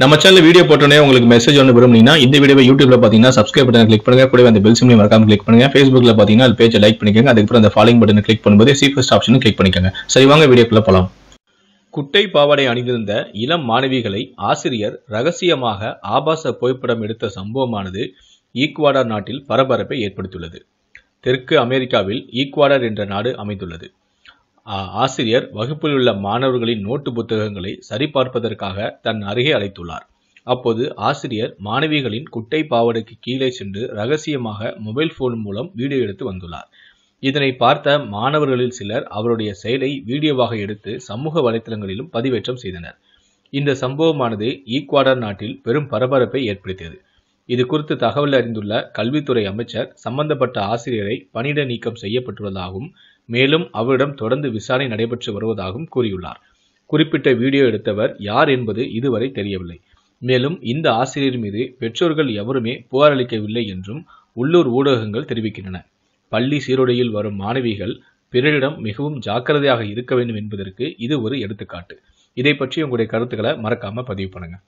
நம்ம channel video போட்டோன்னே உங்களுக்கு மெசேஜ் ஒன்று விரும்புனீங்கன்னா இந்த வீடியோ யூடியூப்ல பார்த்தீங்கன்னா சப்ஸ்கிரைப் பட்டன் கிளிக் பண்ணுங்க கூட அந்த பெல் சிம்லையும் மறக்காம கிளிக் பண்ணுங்க ஃபேஸ்புக்ல பார்த்தீங்கன்னா அது பேஜை லைக் பண்ணிக்கோங்க அதுக்கப்புறம் அந்த ஃபாலோயிங் பட்டன் கிளிக் பண்ணும்போது சீஃபஸ்ட் ஆப்ஷனும் கிளிக் பண்ணிக்கோங்க சரி வாங்க வீடியோக்குள்ள போகலாம் குட்டை பாவாடை அணிந்திருந்த இளம் மாணவிகளை ஆசிரியர் ரகசியமாக ஆபாச புகைப்படம் எடுத்த சம்பவமானது ஈக்வாடார் நாட்டில் பரபரப்பை ஏற்படுத்தியுள்ளது தெற்கு அமெரிக்காவில் ஈக்வாடார் என்ற நாடு அமைந்துள்ளது ஆசிரியர் வகுப்பில் உள்ள மாணவர்களின் நோட்டு புத்தகங்களை சரிபார்ப்பதற்காக தன் அருகே அழைத்துள்ளார் அப்போது ஆசிரியர் மாணவிகளின் குட்டை பாவடைக்கு கீழே சென்று ரகசியமாக மொபைல் போன் மூலம் வீடியோ எடுத்து வந்துள்ளார் இதனை பார்த்த மாணவர்களில் சிலர் அவருடைய செயலை வீடியோவாக எடுத்து சமூக வலைத்தளங்களிலும் பதிவேற்றம் செய்தனர் இந்த சம்பவமானது ஈக்வாடர் நாட்டில் பெரும் பரபரப்பை ஏற்படுத்தியது இது குறித்து தகவல் அறிந்துள்ள கல்வித்துறை அமைச்சர் சம்பந்தப்பட்ட ஆசிரியரை பணியிட நீக்கம் செய்யப்பட்டுள்ளதாகவும் மேலும் அவரிடம் தொடர்ந்து விசாரணை நடைபெற்று வருவதாகவும் கூறியுள்ளார் குறிப்பிட்ட வீடியோ எடுத்தவர் யார் என்பது இதுவரை தெரியவில்லை மேலும் இந்த ஆசிரியர் மீது பெற்றோர்கள் எவருமே புகார் அளிக்கவில்லை என்றும் உள்ளூர் ஊடகங்கள் தெரிவிக்கின்றன பள்ளி சீருடையில் வரும் மாணவிகள் பிறரிடம் மிகவும் ஜாக்கிரதையாக இருக்க வேண்டும் என்பதற்கு இது ஒரு எடுத்துக்காட்டு இதை பற்றி உங்களுடைய கருத்துக்களை மறக்காம பதிவு பண்ணுங்க